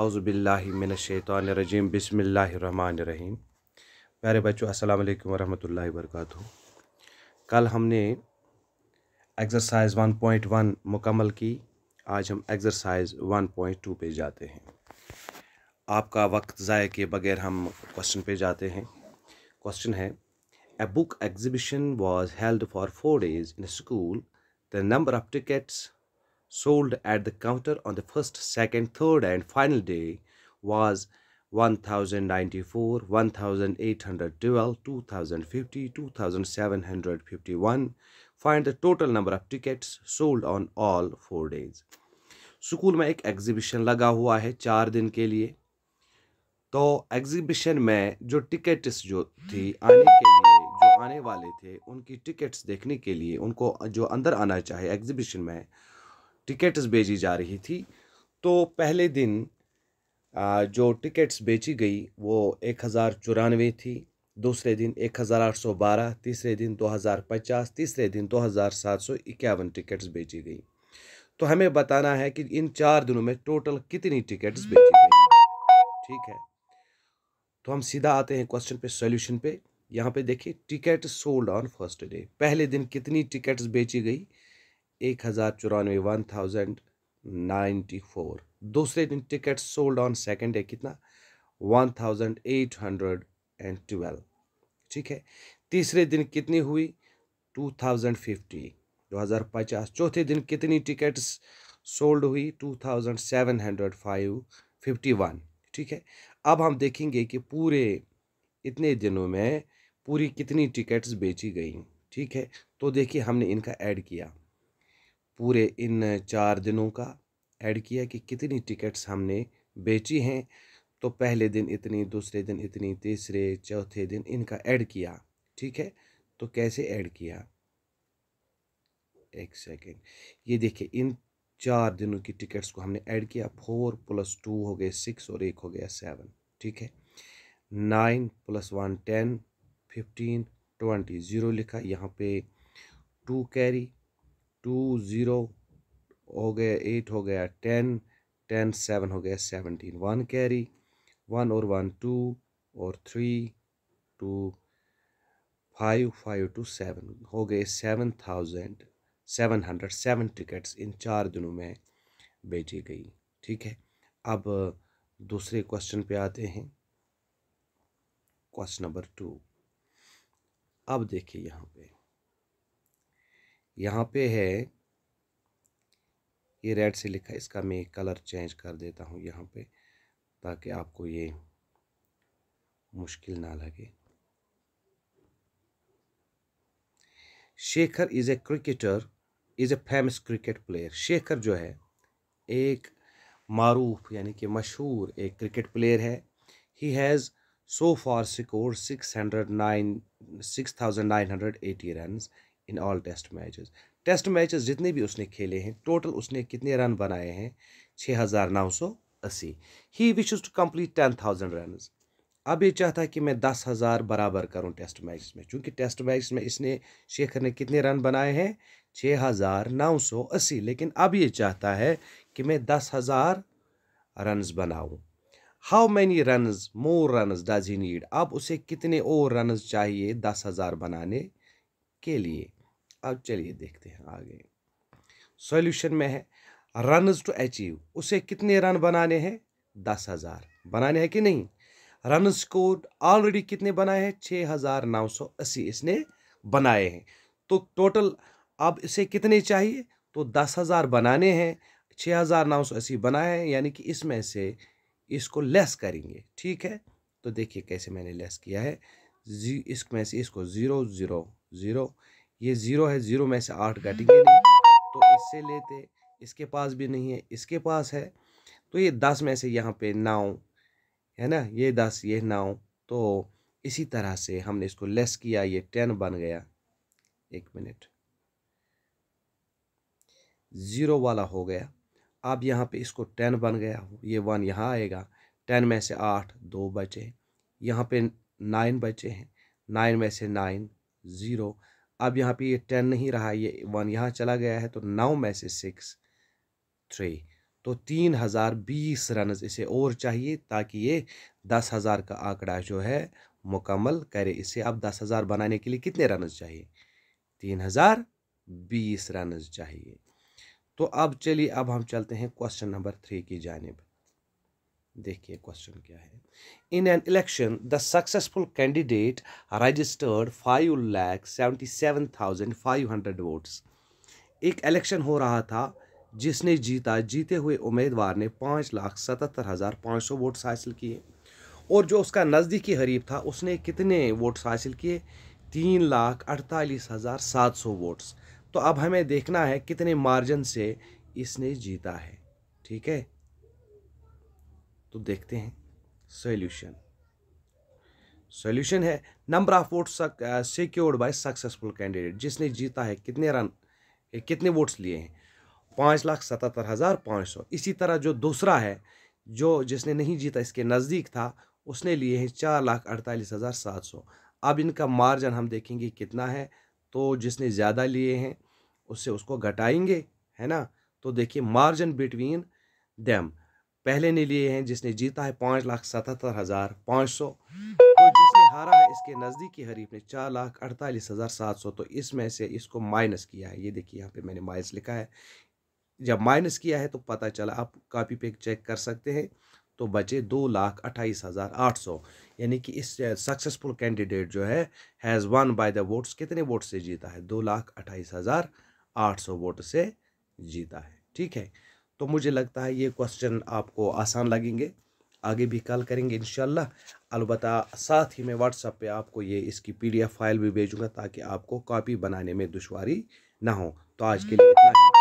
आउज़बिल्लिमिनशैतरजीम बसमीम प्यारे बच्चों अस्सलाम वालेकुम वरहमतुल्लाहि वरकत कल हमने एक्सरसाइज 1.1 मुकम्मल की आज हम एक्सरसाइज 1.2 पे जाते हैं आपका वक्त ज़ाय के बगैर हम क्वेश्चन पे जाते हैं क्वेश्चन है a book exhibition was held for four days in school the number of tickets sold at the counter on the first, second, third, and final day was 1094, 1812, 2050, 2751. Find the total number of tickets sold on all four days. School में एक exhibition लगा हुआ है चार दिन के लिए तो एग्जीबिशन में जो टिकट्स जो थी आने के लिए जो आने वाले थे उनकी टिकट्स देखने के लिए उनको जो अंदर आना चाहे एग्जीबिशन में टिकट्स बेची जा रही थी तो पहले दिन जो टिकट्स बेची गई वो एक हज़ार चौरानवे थी दूसरे दिन एक हज़ार आठ सौ बारह तीसरे दिन दो हज़ार पचास तीसरे दिन दो हज़ार सात सौ इक्यावन टिकट्स बेची गई तो हमें बताना है कि इन चार दिनों में टोटल कितनी टिकट्स बेची गई ठीक है तो हम सीधा आते हैं क्वेश्चन पे सॉल्यूशन पे यहाँ पे देखिए ticket sold on first day पहले दिन कितनी टिकट्स बेची गई एक हज़ार चौरानवे वन थाउजेंड नाइन्टी फोर दूसरे दिन ticket sold on second day कितना one thousand eight hundred and twelve ठीक है तीसरे दिन कितनी हुई टू थाउजेंड फिफ्टी दो हज़ार पचास चौथे दिन कितनी टिकट्स सोल्ड हुई two thousand seven hundred five fifty one ठीक है अब हम देखेंगे कि पूरे इतने दिनों में पूरी कितनी टिकट्स बेची गई ठीक है तो देखिए हमने इनका ऐड किया पूरे इन चार दिनों का ऐड किया कि कितनी टिकट्स हमने बेची हैं तो पहले दिन इतनी दूसरे दिन इतनी तीसरे चौथे दिन इनका ऐड किया ठीक है तो कैसे ऐड किया एक सेकेंड ये देखिए इन चार दिनों की टिकट्स को हमने ऐड किया फोर प्लस टू हो गए सिक्स और एक हो गया सेवन ठीक है nine plus one ten fifteen twenty zero लिखा यहाँ पे टू कैरी टू ज़ीरो हो गया एट हो गया टेन टेन सेवन हो गया सेवनटीन वन कैरी वन और वन टू और three two five five two seven हो गए seven thousand seven hundred seven tickets इन चार दिनों में बेची गई ठीक है अब दूसरे क्वेश्चन पे आते हैं क्वेश्चन नंबर टू अब देखिए यहाँ पे यहाँ पे है ये रेड से लिखा इसका मैं कलर चेंज कर देता हूँ यहाँ पे ताकि आपको ये मुश्किल ना लगे Shekhar is a cricketer is a famous cricket player Shekhar जो है एक मरूफ यानी कि मशहूर एक क्रिकेट प्लेयर है he has so far score six hundred nine six thousand nine hundred eighty run in all test matches test matches जितने भी उसने खेले हैं टोटल उसने कितने रन बनाए हैं छः हज़ार नौ सौ अस्सी he wishes to complete ten thousand run अब ये चाहता कि मैं दस हज़ार बराबर करूँ टेस्ट मैच में क्योंकि टेस्ट मैच में इसने शेखर ने कितने रन बनाए हैं छः हज़ार नौ सौ अस्सी लेकिन अब ये चाहता है कि मैं दस हज़ार रन बनाऊँ how many run more run does he need अब उसे कितने और रन चाहिए दस हज़ार बनाने के लिए अब चलिए देखते हैं आगे सॉल्यूशन में है रनज टू अचीव उसे कितने रन बनाने हैं दस हज़ार बनाने हैं कि नहीं रन स्कोर ऑलरेडी कितने बनाए हैं छः हज़ार नौ सौ अस्सी इसने बनाए हैं तो टोटल अब इसे कितने चाहिए तो दस हज़ार बनाने हैं छः हज़ार नौ सौ अस्सी बनाए हैं यानी कि इसमें से इसको लेस करेंगे ठीक है तो देखिए कैसे मैंने लेस किया है जी इसमें से इसको ज़ीरो ज़ीरो ज़ीरो ये ज़ीरो है ज़ीरो में से आठ घटेंगे नहीं तो इससे लेते इसके पास भी नहीं है इसके पास है तो ये दस में से यहाँ पे नौ है ना ये दस ये नौ तो इसी तरह से हमने इसको लेस किया ये टेन बन गया एक मिनट ज़ीरो वाला हो गया अब यहाँ पे इसको टेन बन गया ये वन यहाँ आएगा टेन में से आठ दो बचे यहाँ पे नाइन बचे हैं नाइन में से नाइन ज़ीरो अब यहाँ पे ये टेन नहीं रहा ये वन यहाँ चला गया है तो नौ में से सिक्स थ्री तो तीन हज़ार बीस रन इसे और चाहिए ताकि ये दस हज़ार का आंकड़ा जो है मुकम्मल करे इसे अब दस हज़ार बनाने के लिए कितने रन चाहिए तीन हज़ार बीस रन चाहिए तो अब चलिए अब हम चलते हैं क्वेश्चन नंबर थ्री की जानब देखिए क्वेश्चन क्या है in an election the successful candidate registered five lakh seventy seven thousand five hundred votes एक इलेक्शन हो रहा था जिसने जीता जीते हुए उम्मीदवार ने पाँच लाख सतहत्तर हज़ार पाँच सौ वोट्स हासिल किए और जो उसका नज़दीकी हरीफ था उसने कितने वोट्स हासिल किए तीन लाख अड़तालीस हज़ार सात सौ वोट्स तो अब हमें देखना है कितने मार्जिन से इसने जीता है ठीक है तो देखते हैं सोल्यूशन सोल्यूशन है number of vote secured by successful candidate जिसने जीता है कितने रन कितने वोट्स लिए हैं पाँच लाख सतहत्तर हज़ार पाँच सौ इसी तरह जो दूसरा है जो जिसने नहीं जीता इसके नज़दीक था उसने लिए हैं चार लाख अड़तालीस हज़ार सात सौ अब इनका मार्जन हम देखेंगे कितना है तो जिसने ज़्यादा लिए हैं उससे उसको घटाएंगे है ना तो देखिए मार्जन बिटवीन देम पहले ने लिए हैं जिसने जीता है पाँच लाख सतहत्तर हज़ार पाँच सौ तो जिसने हारा है इसके नज़दीकी हरीफ ने चार लाख अड़तालीस हज़ार सात सौ तो इसमें से इसको माइनस किया है ये देखिए यहाँ पे मैंने माइनस लिखा है जब माइनस किया है तो पता चला आप कापी पे चेक कर सकते हैं तो बचे दो लाख अट्ठाईस हज़ार आठ सौ यानी कि इस सक्सेसफुल कैंडिडेट जो है has won by the votes कितने वोट से जीता है दो लाख अट्ठाईस हज़ार आठ सौ वोट से जीता है ठीक है तो मुझे लगता है ये क्वेश्चन आपको आसान लगेंगे आगे भी कल करेंगे इन अलबत् साथ ही मैं व्हाट्सअप पे आपको ये इसकी पीडीएफ फाइल भी भेजूँगा ताकि आपको कॉपी बनाने में दुशारी ना हो तो आज के लिए इतना ही